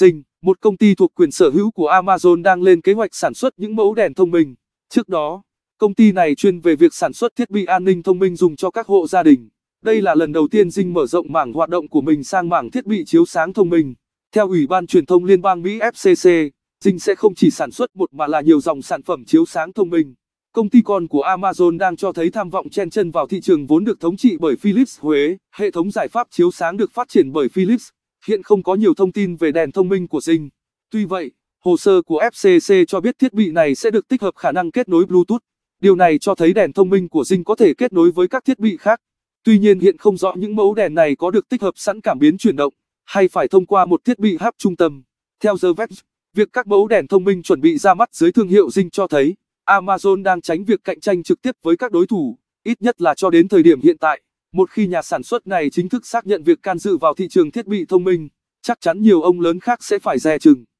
Ding, một công ty thuộc quyền sở hữu của Amazon đang lên kế hoạch sản xuất những mẫu đèn thông minh. Trước đó, công ty này chuyên về việc sản xuất thiết bị an ninh thông minh dùng cho các hộ gia đình. Đây là lần đầu tiên Dinh mở rộng mảng hoạt động của mình sang mảng thiết bị chiếu sáng thông minh. Theo Ủy ban Truyền thông Liên bang Mỹ FCC, Dinh sẽ không chỉ sản xuất một mà là nhiều dòng sản phẩm chiếu sáng thông minh. Công ty con của Amazon đang cho thấy tham vọng chen chân vào thị trường vốn được thống trị bởi Philips Huế, hệ thống giải pháp chiếu sáng được phát triển bởi Philips. Hiện không có nhiều thông tin về đèn thông minh của Zing. Tuy vậy, hồ sơ của FCC cho biết thiết bị này sẽ được tích hợp khả năng kết nối Bluetooth. Điều này cho thấy đèn thông minh của Zing có thể kết nối với các thiết bị khác. Tuy nhiên hiện không rõ những mẫu đèn này có được tích hợp sẵn cảm biến chuyển động hay phải thông qua một thiết bị hub trung tâm. Theo The Verge, việc các mẫu đèn thông minh chuẩn bị ra mắt dưới thương hiệu Zing cho thấy Amazon đang tránh việc cạnh tranh trực tiếp với các đối thủ, ít nhất là cho đến thời điểm hiện tại. Một khi nhà sản xuất này chính thức xác nhận việc can dự vào thị trường thiết bị thông minh, chắc chắn nhiều ông lớn khác sẽ phải dè chừng.